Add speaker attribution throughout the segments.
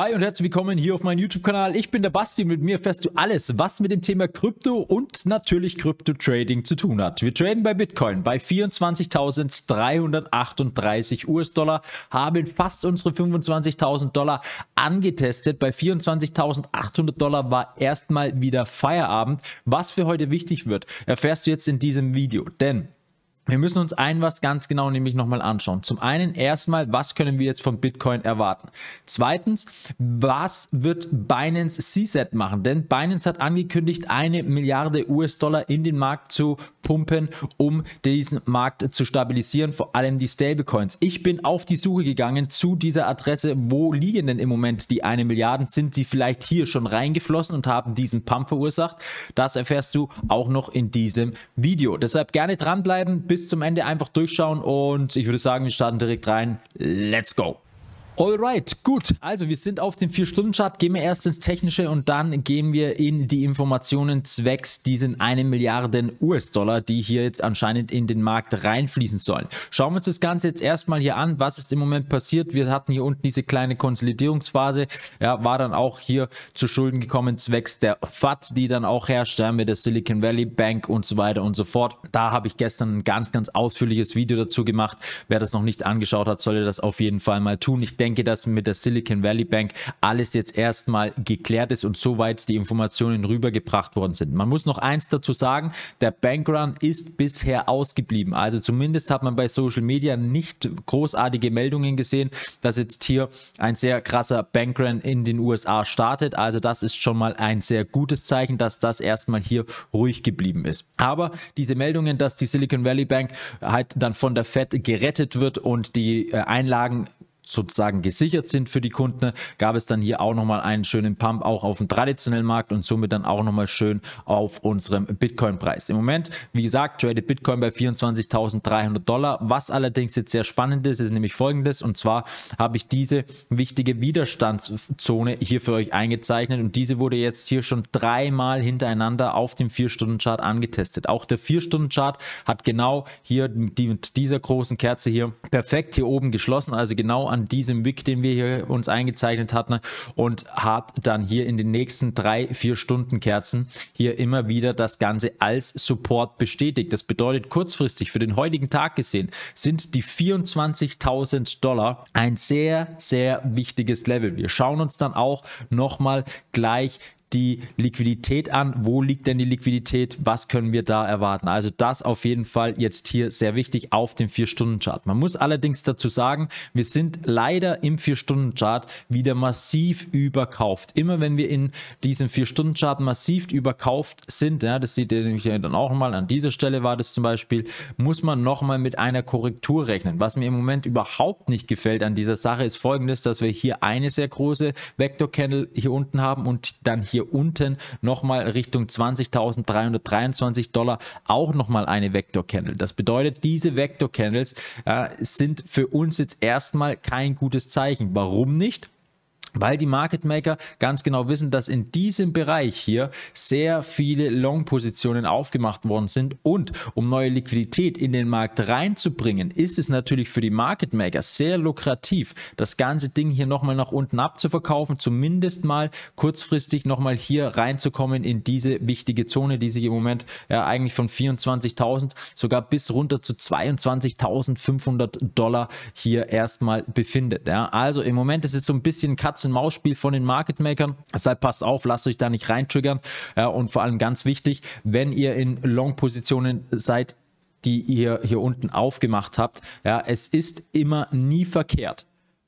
Speaker 1: Hi und herzlich willkommen hier auf meinem YouTube-Kanal. Ich bin der Basti und mit mir erfährst du alles, was mit dem Thema Krypto und natürlich Krypto-Trading zu tun hat. Wir traden bei Bitcoin bei 24.338 US-Dollar, haben fast unsere 25.000 Dollar angetestet. Bei 24.800 Dollar war erstmal wieder Feierabend. Was für heute wichtig wird, erfährst du jetzt in diesem Video, denn wir müssen uns ein was ganz genau nämlich nochmal anschauen. Zum einen erstmal, was können wir jetzt von Bitcoin erwarten? Zweitens, was wird Binance CZ machen? Denn Binance hat angekündigt, eine Milliarde US-Dollar in den Markt zu pumpen, um diesen Markt zu stabilisieren, vor allem die Stablecoins. Ich bin auf die Suche gegangen zu dieser Adresse, wo liegen denn im Moment die eine Milliarde? Sind sie vielleicht hier schon reingeflossen und haben diesen Pump verursacht? Das erfährst du auch noch in diesem Video. Deshalb gerne dranbleiben, bis bis zum Ende einfach durchschauen und ich würde sagen, wir starten direkt rein. Let's go! Alright, gut. Also wir sind auf dem 4-Stunden-Chart. Gehen wir erst ins Technische und dann gehen wir in die Informationen zwecks diesen 1 Milliarden US-Dollar, die hier jetzt anscheinend in den Markt reinfließen sollen. Schauen wir uns das Ganze jetzt erstmal hier an. Was ist im Moment passiert? Wir hatten hier unten diese kleine Konsolidierungsphase. Ja, war dann auch hier zu Schulden gekommen zwecks der FAT, die dann auch herrscht ja, mit der Silicon Valley Bank und so weiter und so fort. Da habe ich gestern ein ganz, ganz ausführliches Video dazu gemacht. Wer das noch nicht angeschaut hat, sollte das auf jeden Fall mal tun. Ich denke, denke, dass mit der Silicon Valley Bank alles jetzt erstmal geklärt ist und soweit die Informationen rübergebracht worden sind. Man muss noch eins dazu sagen, der Bankrun ist bisher ausgeblieben. Also zumindest hat man bei Social Media nicht großartige Meldungen gesehen, dass jetzt hier ein sehr krasser Bankrun in den USA startet. Also das ist schon mal ein sehr gutes Zeichen, dass das erstmal hier ruhig geblieben ist. Aber diese Meldungen, dass die Silicon Valley Bank halt dann von der Fed gerettet wird und die äh, Einlagen sozusagen gesichert sind für die Kunden, gab es dann hier auch nochmal einen schönen Pump auch auf dem traditionellen Markt und somit dann auch nochmal schön auf unserem Bitcoin-Preis. Im Moment, wie gesagt, tradet Bitcoin bei 24.300 Dollar. Was allerdings jetzt sehr spannend ist, ist nämlich folgendes und zwar habe ich diese wichtige Widerstandszone hier für euch eingezeichnet und diese wurde jetzt hier schon dreimal hintereinander auf dem 4-Stunden-Chart angetestet. Auch der 4-Stunden-Chart hat genau hier mit dieser großen Kerze hier perfekt hier oben geschlossen, also genau an an diesem Wick, den wir hier uns eingezeichnet hatten und hat dann hier in den nächsten drei, vier Stunden Kerzen hier immer wieder das Ganze als Support bestätigt. Das bedeutet kurzfristig für den heutigen Tag gesehen sind die 24.000 Dollar ein sehr, sehr wichtiges Level. Wir schauen uns dann auch nochmal gleich die Liquidität an. Wo liegt denn die Liquidität? Was können wir da erwarten? Also das auf jeden Fall jetzt hier sehr wichtig auf dem 4-Stunden-Chart. Man muss allerdings dazu sagen, wir sind leider im 4-Stunden-Chart wieder massiv überkauft. Immer wenn wir in diesem 4-Stunden-Chart massiv überkauft sind, ja, das seht ihr nämlich dann auch mal, an dieser Stelle war das zum Beispiel, muss man nochmal mit einer Korrektur rechnen. Was mir im Moment überhaupt nicht gefällt an dieser Sache ist folgendes, dass wir hier eine sehr große Vektor-Candle hier unten haben und dann hier hier unten nochmal Richtung 20.323 Dollar auch nochmal eine Vector Candle. Das bedeutet, diese Vector Candles äh, sind für uns jetzt erstmal kein gutes Zeichen. Warum nicht? weil die Market Maker ganz genau wissen, dass in diesem Bereich hier sehr viele Long-Positionen aufgemacht worden sind und um neue Liquidität in den Markt reinzubringen, ist es natürlich für die Market Maker sehr lukrativ, das ganze Ding hier nochmal nach unten abzuverkaufen, zumindest mal kurzfristig nochmal hier reinzukommen in diese wichtige Zone, die sich im Moment ja, eigentlich von 24.000 sogar bis runter zu 22.500 Dollar hier erstmal befindet. Ja. Also im Moment ist es so ein bisschen Katz Katz-und-Maus-Spiel von den Market Makern. Deshalb passt auf, lasst euch da nicht reintriggern. Ja, und vor allem ganz wichtig, wenn ihr in Long-Positionen seid, die ihr hier unten aufgemacht habt, ja, es ist immer nie verkehrt.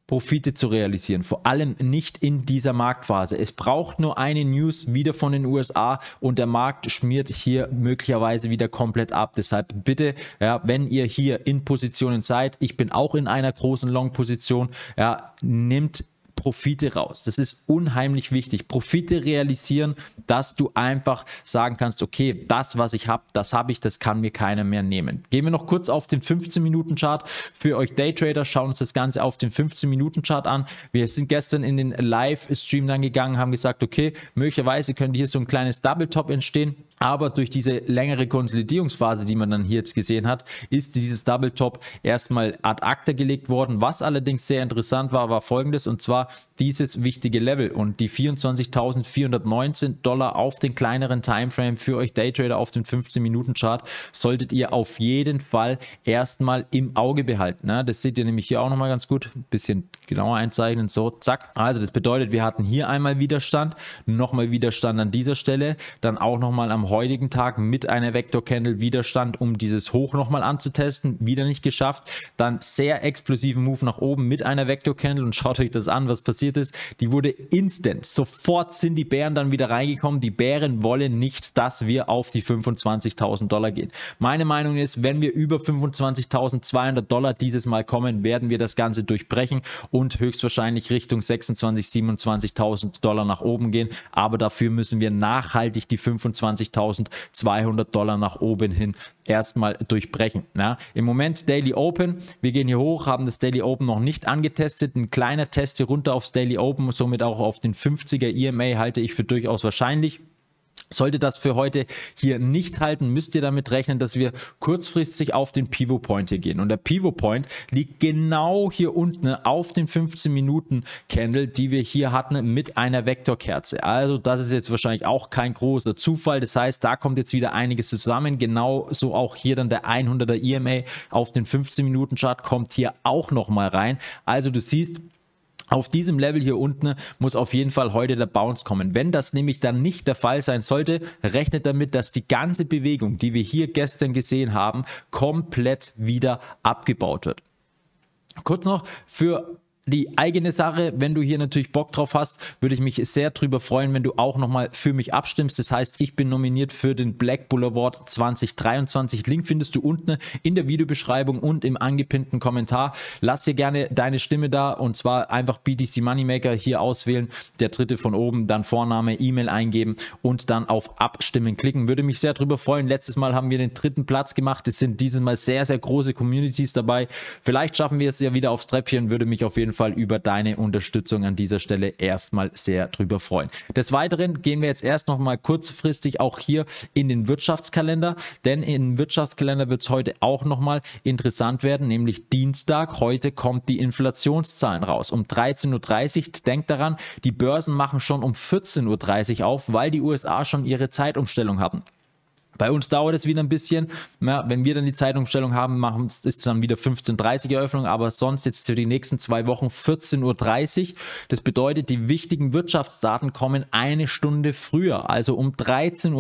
Speaker 1: Profite zu realisieren. Vor allem nicht in dieser Marktphase. Es braucht nur eine News wieder von den USA und der Markt schmiert hier möglicherweise wieder komplett ab. Deshalb bitte, ja, wenn ihr hier in Positionen seid, ich bin auch in einer großen Long-Position, ja, nimmt Profite raus. Das ist unheimlich wichtig. Profite realisieren, dass du einfach sagen kannst, okay, das, was ich habe, das habe ich, das kann mir keiner mehr nehmen. Gehen wir noch kurz auf den 15-Minuten-Chart für euch Daytrader. Schauen uns das Ganze auf den 15-Minuten-Chart an. Wir sind gestern in den Live-Stream dann gegangen, haben gesagt, okay, möglicherweise könnte hier so ein kleines Double-Top entstehen. Aber durch diese längere Konsolidierungsphase, die man dann hier jetzt gesehen hat, ist dieses Double Top erstmal ad acta gelegt worden. Was allerdings sehr interessant war, war folgendes. Und zwar dieses wichtige Level und die 24.419 Dollar auf den kleineren Timeframe für euch Daytrader auf den 15-Minuten-Chart solltet ihr auf jeden Fall erstmal im Auge behalten. Ne? Das seht ihr nämlich hier auch nochmal ganz gut, ein bisschen genauer einzeichnen, so zack. Also das bedeutet, wir hatten hier einmal Widerstand, nochmal Widerstand an dieser Stelle, dann auch nochmal am heutigen Tag mit einer Vector Candle Widerstand, um dieses Hoch nochmal anzutesten, wieder nicht geschafft, dann sehr explosiven Move nach oben mit einer Vector Candle und schaut euch das an, was passiert passiert ist, die wurde instant. Sofort sind die Bären dann wieder reingekommen. Die Bären wollen nicht, dass wir auf die 25.000 Dollar gehen. Meine Meinung ist, wenn wir über 25.200 Dollar dieses Mal kommen, werden wir das Ganze durchbrechen und höchstwahrscheinlich Richtung 26.000, 27.000 Dollar nach oben gehen. Aber dafür müssen wir nachhaltig die 25.200 Dollar nach oben hin erstmal durchbrechen. Ja, Im Moment Daily Open. Wir gehen hier hoch, haben das Daily Open noch nicht angetestet. Ein kleiner Test hier runter aufs Daily Daily Open, somit auch auf den 50er EMA halte ich für durchaus wahrscheinlich. Sollte das für heute hier nicht halten, müsst ihr damit rechnen, dass wir kurzfristig auf den Pivot Point hier gehen. Und der Pivot Point liegt genau hier unten auf den 15 Minuten Candle, die wir hier hatten mit einer Vektorkerze. Also das ist jetzt wahrscheinlich auch kein großer Zufall. Das heißt, da kommt jetzt wieder einiges zusammen. Genauso auch hier dann der 100er EMA auf den 15 Minuten Chart kommt hier auch nochmal rein. Also du siehst, auf diesem Level hier unten muss auf jeden Fall heute der Bounce kommen. Wenn das nämlich dann nicht der Fall sein sollte, rechnet damit, dass die ganze Bewegung, die wir hier gestern gesehen haben, komplett wieder abgebaut wird. Kurz noch für die eigene Sache. Wenn du hier natürlich Bock drauf hast, würde ich mich sehr drüber freuen, wenn du auch nochmal für mich abstimmst. Das heißt, ich bin nominiert für den Black Bull Award 2023. Link findest du unten in der Videobeschreibung und im angepinnten Kommentar. Lass dir gerne deine Stimme da und zwar einfach BTC Moneymaker hier auswählen, der dritte von oben, dann Vorname, E-Mail eingeben und dann auf Abstimmen klicken. Würde mich sehr drüber freuen. Letztes Mal haben wir den dritten Platz gemacht. Es sind dieses Mal sehr, sehr große Communities dabei. Vielleicht schaffen wir es ja wieder aufs Treppchen. Würde mich auf jeden jeden Fall über deine Unterstützung an dieser Stelle erstmal sehr drüber freuen. Des Weiteren gehen wir jetzt erst nochmal kurzfristig auch hier in den Wirtschaftskalender, denn im Wirtschaftskalender wird es heute auch nochmal interessant werden, nämlich Dienstag. Heute kommt die Inflationszahlen raus. Um 13.30 Uhr, denkt daran, die Börsen machen schon um 14.30 Uhr auf, weil die USA schon ihre Zeitumstellung hatten. Bei uns dauert es wieder ein bisschen. Ja, wenn wir dann die Zeitumstellung haben, machen, ist es dann wieder 15.30 Uhr Eröffnung, aber sonst jetzt für die nächsten zwei Wochen 14.30 Uhr. Das bedeutet, die wichtigen Wirtschaftsdaten kommen eine Stunde früher, also um 13.30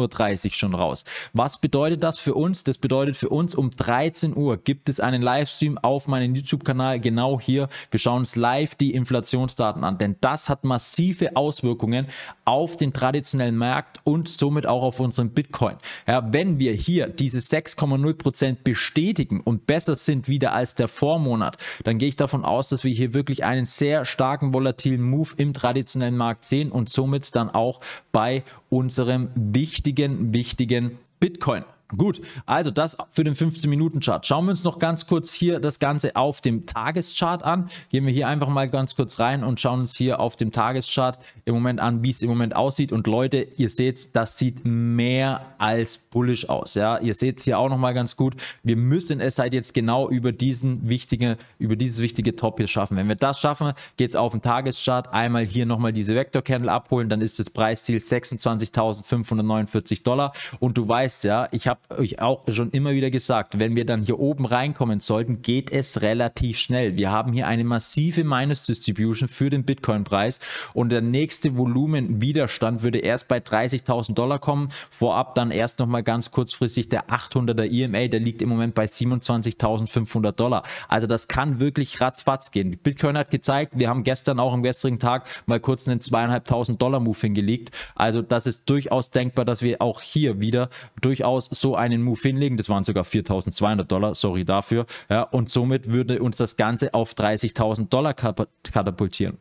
Speaker 1: Uhr schon raus. Was bedeutet das für uns? Das bedeutet für uns um 13 Uhr gibt es einen Livestream auf meinem YouTube-Kanal, genau hier. Wir schauen uns live die Inflationsdaten an, denn das hat massive Auswirkungen auf den traditionellen Markt und somit auch auf unseren Bitcoin. Ja, wenn wir hier diese 6,0% bestätigen und besser sind wieder als der Vormonat, dann gehe ich davon aus, dass wir hier wirklich einen sehr starken volatilen Move im traditionellen Markt sehen und somit dann auch bei unserem wichtigen, wichtigen Bitcoin. Gut, also das für den 15-Minuten-Chart. Schauen wir uns noch ganz kurz hier das Ganze auf dem Tageschart an. Gehen wir hier einfach mal ganz kurz rein und schauen uns hier auf dem Tageschart im Moment an, wie es im Moment aussieht. Und Leute, ihr seht, das sieht mehr als bullisch aus. Ja, ihr seht es hier auch nochmal ganz gut. Wir müssen es halt jetzt genau über diesen wichtigen, über dieses wichtige Top hier schaffen. Wenn wir das schaffen, geht es auf den Tageschart einmal hier nochmal diese Vector Candle abholen. Dann ist das Preisziel 26.549 Dollar. Und du weißt ja, ich habe habe euch auch schon immer wieder gesagt, wenn wir dann hier oben reinkommen sollten, geht es relativ schnell. Wir haben hier eine massive Minus Distribution für den Bitcoin-Preis und der nächste Volumenwiderstand würde erst bei 30.000 Dollar kommen. Vorab dann erst nochmal ganz kurzfristig der 800er EMA, der liegt im Moment bei 27.500 Dollar. Also das kann wirklich ratzfatz gehen. Bitcoin hat gezeigt, wir haben gestern auch am gestrigen Tag mal kurz einen 2.500 Dollar Move hingelegt. Also das ist durchaus denkbar, dass wir auch hier wieder durchaus so einen Move hinlegen, das waren sogar 4.200 Dollar, sorry dafür, ja, und somit würde uns das Ganze auf 30.000 Dollar katapultieren.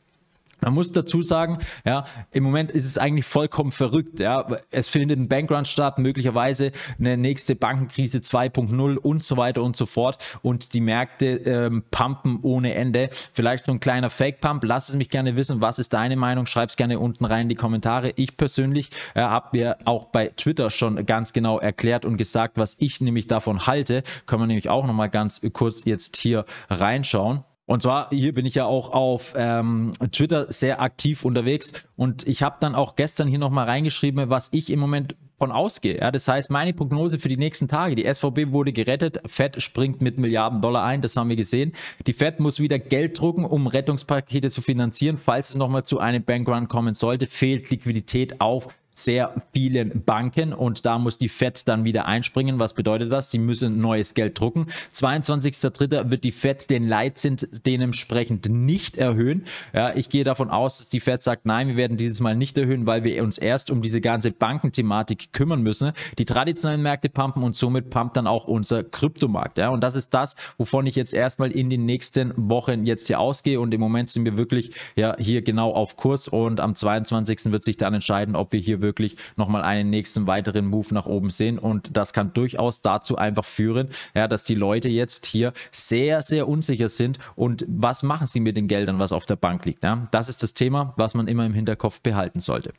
Speaker 1: Man muss dazu sagen, ja, im Moment ist es eigentlich vollkommen verrückt. Ja. Es findet ein Bankrun statt, möglicherweise eine nächste Bankenkrise 2.0 und so weiter und so fort. Und die Märkte ähm, pumpen ohne Ende. Vielleicht so ein kleiner Fake-Pump. Lass es mich gerne wissen. Was ist deine Meinung? Schreib es gerne unten rein in die Kommentare. Ich persönlich äh, habe mir auch bei Twitter schon ganz genau erklärt und gesagt, was ich nämlich davon halte. Können wir nämlich auch nochmal ganz kurz jetzt hier reinschauen. Und zwar, hier bin ich ja auch auf ähm, Twitter sehr aktiv unterwegs und ich habe dann auch gestern hier nochmal reingeschrieben, was ich im Moment von ausgehe. Ja, das heißt, meine Prognose für die nächsten Tage, die SVB wurde gerettet, Fed springt mit Milliarden Dollar ein, das haben wir gesehen. Die Fed muss wieder Geld drucken, um Rettungspakete zu finanzieren. Falls es nochmal zu einem Bankrun kommen sollte, fehlt Liquidität auf sehr vielen Banken und da muss die Fed dann wieder einspringen. Was bedeutet das? Sie müssen neues Geld drucken. 22.03. wird die Fed den Leitzins dementsprechend nicht erhöhen. Ja, ich gehe davon aus, dass die Fed sagt, nein, wir werden dieses Mal nicht erhöhen, weil wir uns erst um diese ganze Bankenthematik kümmern müssen. Die traditionellen Märkte pumpen und somit pumpt dann auch unser Kryptomarkt. Ja, und das ist das, wovon ich jetzt erstmal in den nächsten Wochen jetzt hier ausgehe und im Moment sind wir wirklich ja hier genau auf Kurs und am 22. wird sich dann entscheiden, ob wir hier wirklich wirklich nochmal einen nächsten weiteren Move nach oben sehen und das kann durchaus dazu einfach führen, ja, dass die Leute jetzt hier sehr, sehr unsicher sind und was machen sie mit den Geldern, was auf der Bank liegt. Ja? Das ist das Thema, was man immer im Hinterkopf behalten sollte.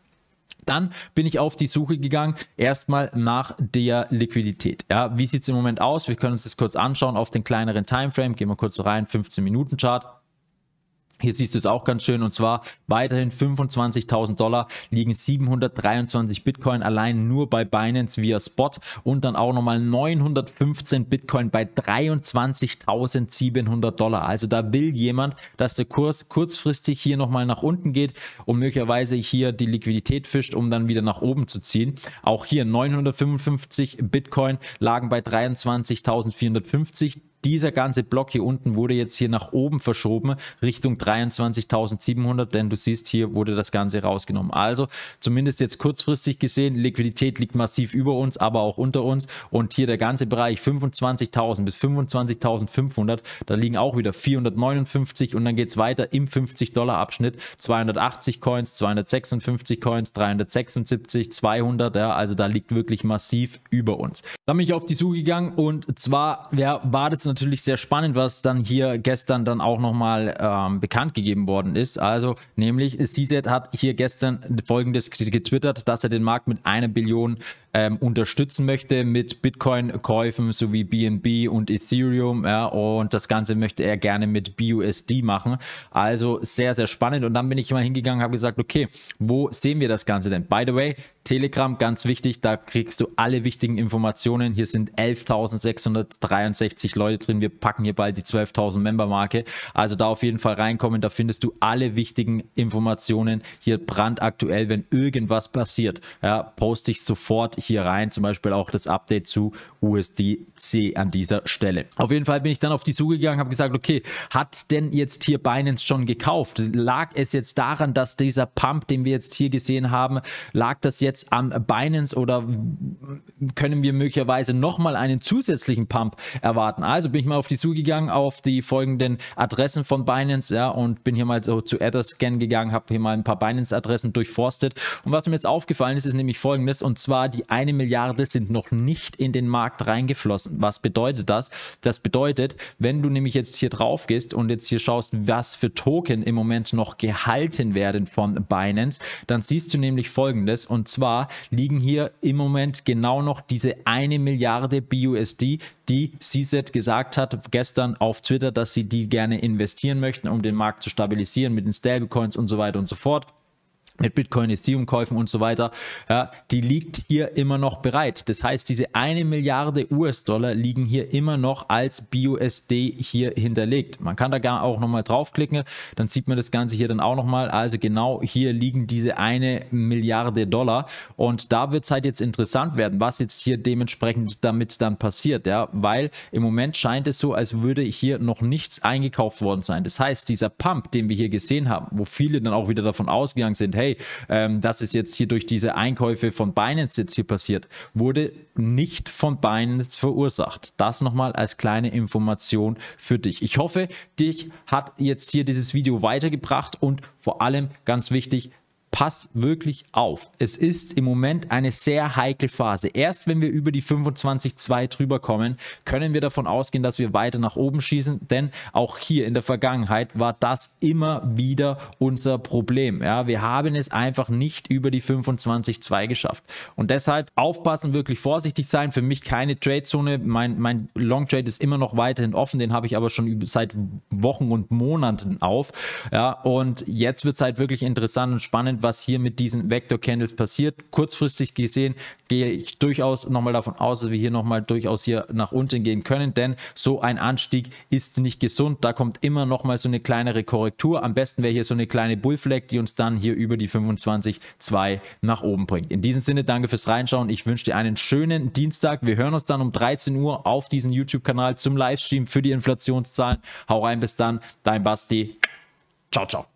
Speaker 1: Dann bin ich auf die Suche gegangen, erstmal nach der Liquidität. Ja, wie sieht es im Moment aus? Wir können uns das kurz anschauen auf den kleineren Timeframe. Gehen wir kurz rein, 15 Minuten Chart. Hier siehst du es auch ganz schön und zwar weiterhin 25.000 Dollar liegen 723 Bitcoin allein nur bei Binance via Spot und dann auch nochmal 915 Bitcoin bei 23.700 Dollar. Also da will jemand, dass der Kurs kurzfristig hier nochmal nach unten geht und möglicherweise hier die Liquidität fischt, um dann wieder nach oben zu ziehen. Auch hier 955 Bitcoin lagen bei 23.450 dieser ganze Block hier unten wurde jetzt hier nach oben verschoben, Richtung 23.700, denn du siehst, hier wurde das Ganze rausgenommen. Also zumindest jetzt kurzfristig gesehen, Liquidität liegt massiv über uns, aber auch unter uns und hier der ganze Bereich 25.000 bis 25.500, da liegen auch wieder 459 und dann geht es weiter im 50-Dollar-Abschnitt, 280 Coins, 256 Coins, 376, 200, ja, also da liegt wirklich massiv über uns. Dann bin ich auf die Suche gegangen und zwar ja, war das natürlich sehr spannend, was dann hier gestern dann auch nochmal ähm, bekannt gegeben worden ist. Also nämlich CZ hat hier gestern folgendes getwittert, dass er den Markt mit einer Billion ähm, unterstützen möchte mit Bitcoin-Käufen sowie BNB und Ethereum. Ja, und das Ganze möchte er gerne mit BUSD machen. Also sehr, sehr spannend. Und dann bin ich mal hingegangen, und habe gesagt, okay, wo sehen wir das Ganze denn? By the way, Telegram, ganz wichtig, da kriegst du alle wichtigen Informationen. Hier sind 11.663 Leute drin. Wir packen hier bald die 12.000 Member-Marke. Also da auf jeden Fall reinkommen, da findest du alle wichtigen Informationen hier brandaktuell. Wenn irgendwas passiert, ja, poste ich sofort hier rein, zum Beispiel auch das Update zu USDC an dieser Stelle. Auf jeden Fall bin ich dann auf die Suche gegangen, habe gesagt, okay, hat denn jetzt hier Binance schon gekauft? Lag es jetzt daran, dass dieser Pump, den wir jetzt hier gesehen haben, lag das jetzt am Binance oder können wir möglicherweise nochmal einen zusätzlichen Pump erwarten? Also bin ich mal auf die Suche gegangen, auf die folgenden Adressen von Binance, ja, und bin hier mal so zu Adderscan gegangen, habe hier mal ein paar Binance-Adressen durchforstet. Und was mir jetzt aufgefallen ist, ist nämlich folgendes, und zwar die eine Milliarde sind noch nicht in den Markt reingeflossen. Was bedeutet das? Das bedeutet, wenn du nämlich jetzt hier drauf gehst und jetzt hier schaust, was für Token im Moment noch gehalten werden von Binance, dann siehst du nämlich folgendes. Und zwar liegen hier im Moment genau noch diese eine Milliarde BUSD, die CZ gesagt hat gestern auf Twitter, dass sie die gerne investieren möchten, um den Markt zu stabilisieren mit den Stablecoins und so weiter und so fort mit Bitcoin, Ethereum-Käufen und so weiter, ja, die liegt hier immer noch bereit. Das heißt, diese eine Milliarde US-Dollar liegen hier immer noch als BUSD hier hinterlegt. Man kann da gar auch nochmal draufklicken, dann sieht man das Ganze hier dann auch nochmal. Also genau hier liegen diese eine Milliarde Dollar und da wird es halt jetzt interessant werden, was jetzt hier dementsprechend damit dann passiert, ja, weil im Moment scheint es so, als würde hier noch nichts eingekauft worden sein. Das heißt, dieser Pump, den wir hier gesehen haben, wo viele dann auch wieder davon ausgegangen sind, hey, hey, ähm, das ist jetzt hier durch diese Einkäufe von Binance jetzt hier passiert, wurde nicht von Binance verursacht. Das nochmal als kleine Information für dich. Ich hoffe, dich hat jetzt hier dieses Video weitergebracht und vor allem ganz wichtig, pass wirklich auf. Es ist im Moment eine sehr heikle Phase. Erst wenn wir über die 25,2 drüber kommen, können wir davon ausgehen, dass wir weiter nach oben schießen, denn auch hier in der Vergangenheit war das immer wieder unser Problem. Ja, wir haben es einfach nicht über die 25,2 geschafft. Und deshalb aufpassen, wirklich vorsichtig sein. Für mich keine Trade-Zone. Mein, mein Long Trade ist immer noch weiterhin offen. Den habe ich aber schon seit Wochen und Monaten auf. Ja, und jetzt wird es halt wirklich interessant und spannend, was hier mit diesen Vector Candles passiert. Kurzfristig gesehen gehe ich durchaus nochmal davon aus, dass wir hier nochmal durchaus hier nach unten gehen können, denn so ein Anstieg ist nicht gesund. Da kommt immer nochmal so eine kleinere Korrektur. Am besten wäre hier so eine kleine Bullflag, die uns dann hier über die 25,2 nach oben bringt. In diesem Sinne, danke fürs Reinschauen. Ich wünsche dir einen schönen Dienstag. Wir hören uns dann um 13 Uhr auf diesem YouTube-Kanal zum Livestream für die Inflationszahlen. Hau rein, bis dann. Dein Basti. Ciao, ciao.